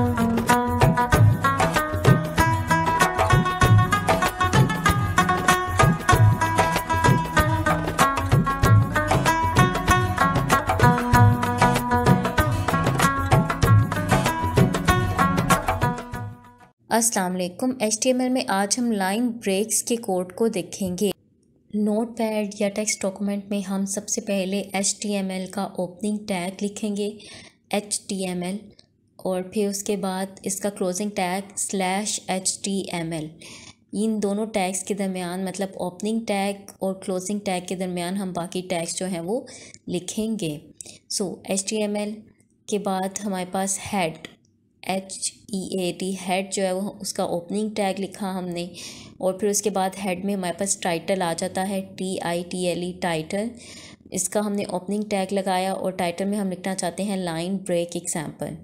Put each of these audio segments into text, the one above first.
H T M L में आज हम लाइन ब्रेक्स के कोड को देखेंगे नोट पैड या टेक्स्ट डॉक्यूमेंट में हम सबसे पहले एच टी एम एल का ओपनिंग टैग लिखेंगे एच टी एम एल और फिर उसके बाद इसका closing tag slash H T M L इन दोनों टैग्स के दरमियान मतलब ओपनिंग टैग और क्लोजिंग टैग के दरमियान हम बाकी टैग्स जो हैं वो लिखेंगे so H T M L के बाद हमारे पास head H E A T head जो है वो उसका ओपनिंग टैग लिखा हमने और फिर उसके बाद हेड में हमारे पास टाइटल आ जाता है T I T L E title इसका हमने ओपनिंग टैग लगाया और टाइटल में हम लिखना चाहते हैं line break example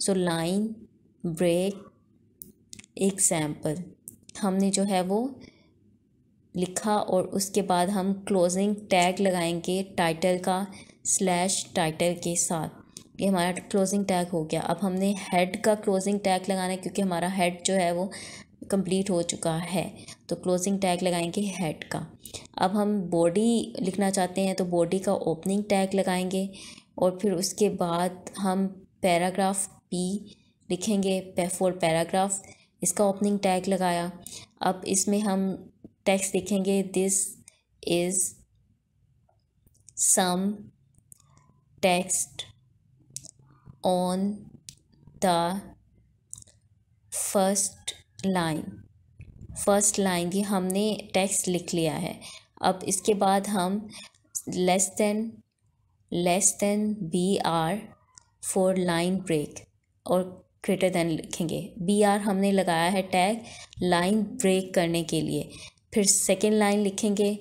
so line break example हमने जो है वो लिखा और उसके बाद हम क्लोजिंग टैग लगाएंगे टाइटल का स्लैश टाइटल के साथ ये हमारा क्लोजिंग टैग हो गया अब हमने हेड का क्लोजिंग टैग लगाना है क्योंकि हमारा हेड जो है वो कंप्लीट हो चुका है तो क्लोजिंग टैग लगाएंगे हेड का अब हम बॉडी लिखना चाहते हैं तो बॉडी का ओपनिंग टैग लगाएंगे और फिर उसके बाद हम पैराग्राफ पी लिखेंगे फोर पैराग्राफ इसका ओपनिंग टैग लगाया अब इसमें हम टेक्स्ट लिखेंगे this is some text on the first line first line ये हमने टेक्स्ट लिख लिया है अब इसके बाद हम less than less than B R for line break और ग्रेटर देन लिखेंगे बी आर हमने लगाया है टैग लाइन ब्रेक करने के लिए फिर सेकेंड लाइन लिखेंगे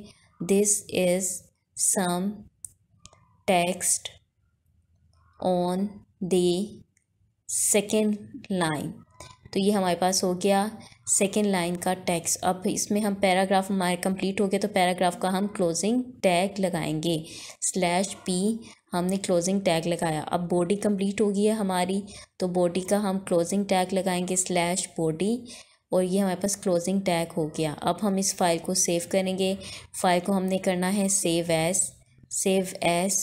this is some text on the second line तो ये हमारे पास हो गया सेकेंड लाइन का टैक्स अब इसमें हम पैराग्राफ हमारे कंप्लीट हो गया तो पैराग्राफ का हम क्लोजिंग टैग लगाएंगे स्लैश पी हमने क्लोजिंग टैग लगाया अब बॉडी कंप्लीट हो गई है हमारी तो बॉडी का हम क्लोजिंग टैग लगाएंगे स्लैश बॉडी और ये हमारे पास क्लोजिंग टैग हो गया अब हम इस फाइल को सेव करेंगे फाइल को हमने करना है सेव एस सेव एस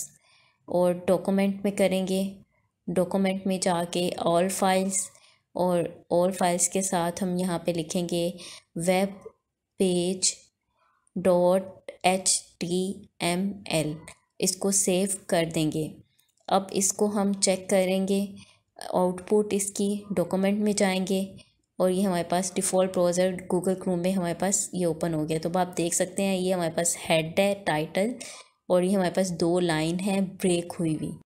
और डॉक्यूमेंट में करेंगे डॉक्यूमेंट में जाके ऑल फाइल्स और ऑल फाइल्स के साथ हम यहाँ पे लिखेंगे web page dot H T M L इसको सेव कर देंगे अब इसको हम चेक करेंगे आउटपुट इसकी डॉक्यूमेंट में जाएंगे और ये हमारे पास डिफ़ॉल्ट ब्राउज़र गूगल क्रोम में हमारे पास ये ओपन हो गया तो आप देख सकते हैं ये हमारे पास हेड है टाइटल और ये हमारे पास दो लाइन है ब्रेक हुई हुई